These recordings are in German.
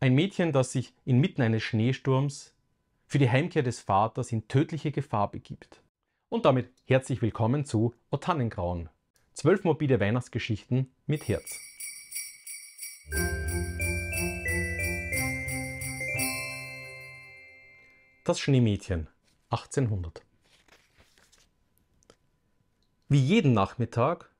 Ein Mädchen, das sich inmitten eines Schneesturms für die Heimkehr des Vaters in tödliche Gefahr begibt. Und damit herzlich willkommen zu Otannengrauen. Zwölf mobile Weihnachtsgeschichten mit Herz. Das Schneemädchen 1800 Wie jeden Nachmittag,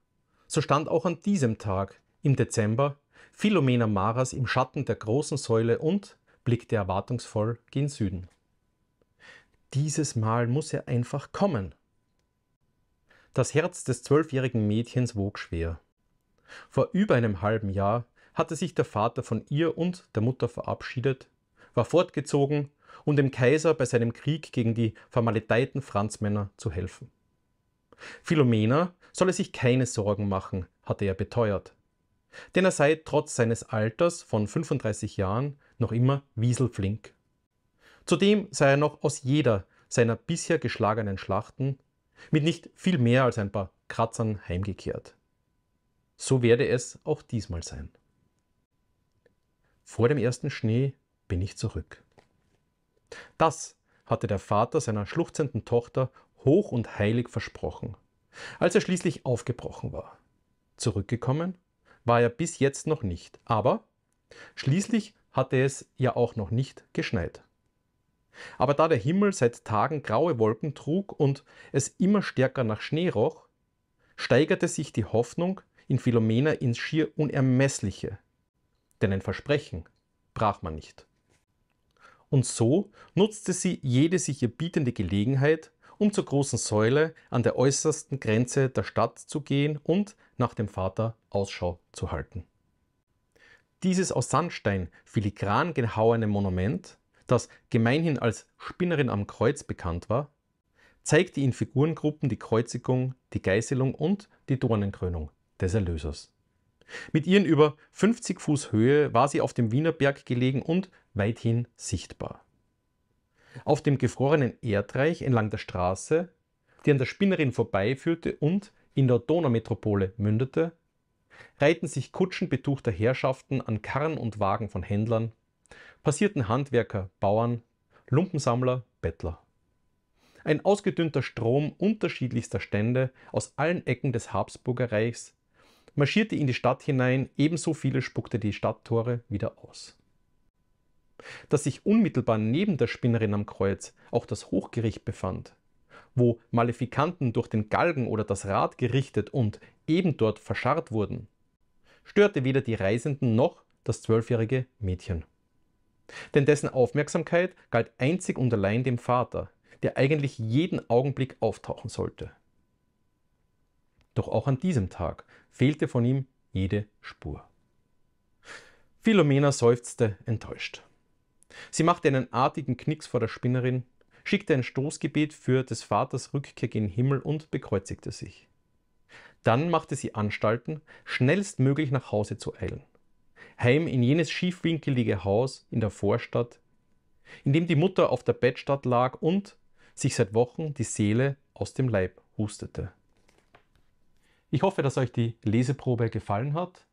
so stand auch an diesem Tag im Dezember Philomena Maras im Schatten der großen Säule und blickte erwartungsvoll gen Süden. Dieses Mal muss er einfach kommen. Das Herz des zwölfjährigen Mädchens wog schwer. Vor über einem halben Jahr hatte sich der Vater von ihr und der Mutter verabschiedet, war fortgezogen, um dem Kaiser bei seinem Krieg gegen die vermaledeiten Franzmänner zu helfen. Philomena solle sich keine Sorgen machen, hatte er beteuert. Denn er sei trotz seines Alters von 35 Jahren noch immer wieselflink. Zudem sei er noch aus jeder seiner bisher geschlagenen Schlachten mit nicht viel mehr als ein paar Kratzern heimgekehrt. So werde es auch diesmal sein. Vor dem ersten Schnee bin ich zurück. Das hatte der Vater seiner schluchzenden Tochter hoch und heilig versprochen, als er schließlich aufgebrochen war. Zurückgekommen war er bis jetzt noch nicht. Aber schließlich hatte es ja auch noch nicht geschneit. Aber da der Himmel seit Tagen graue Wolken trug und es immer stärker nach Schnee roch, steigerte sich die Hoffnung in Philomena ins schier Unermessliche. Denn ein Versprechen brach man nicht. Und so nutzte sie jede sich ihr bietende Gelegenheit, um zur großen Säule an der äußersten Grenze der Stadt zu gehen und nach dem Vater Ausschau zu halten. Dieses aus Sandstein filigran gehauene Monument, das gemeinhin als Spinnerin am Kreuz bekannt war, zeigte in Figurengruppen die Kreuzigung, die Geißelung und die Dornenkrönung des Erlösers. Mit ihren über 50 Fuß Höhe war sie auf dem Wiener Berg gelegen und weithin sichtbar auf dem gefrorenen Erdreich entlang der Straße, die an der Spinnerin vorbeiführte und in der Donaumetropole mündete, reihten sich Kutschen betuchter Herrschaften an Karren und Wagen von Händlern, passierten Handwerker, Bauern, Lumpensammler, Bettler. Ein ausgedünnter Strom unterschiedlichster Stände aus allen Ecken des Habsburgerreichs marschierte in die Stadt hinein, ebenso viele spuckte die Stadttore wieder aus dass sich unmittelbar neben der Spinnerin am Kreuz auch das Hochgericht befand, wo Malefikanten durch den Galgen oder das Rad gerichtet und eben dort verscharrt wurden, störte weder die Reisenden noch das zwölfjährige Mädchen. Denn dessen Aufmerksamkeit galt einzig und allein dem Vater, der eigentlich jeden Augenblick auftauchen sollte. Doch auch an diesem Tag fehlte von ihm jede Spur. Philomena seufzte enttäuscht. Sie machte einen artigen Knicks vor der Spinnerin, schickte ein Stoßgebet für des Vaters Rückkehr gen Himmel und bekreuzigte sich. Dann machte sie Anstalten, schnellstmöglich nach Hause zu eilen. Heim in jenes schiefwinkelige Haus in der Vorstadt, in dem die Mutter auf der Bettstatt lag und sich seit Wochen die Seele aus dem Leib hustete. Ich hoffe, dass euch die Leseprobe gefallen hat.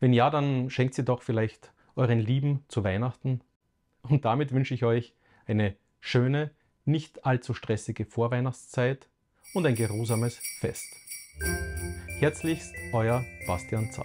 Wenn ja, dann schenkt sie doch vielleicht euren Lieben zu Weihnachten und damit wünsche ich euch eine schöne, nicht allzu stressige Vorweihnachtszeit und ein geruhsames Fest. Herzlichst euer Bastian Zach.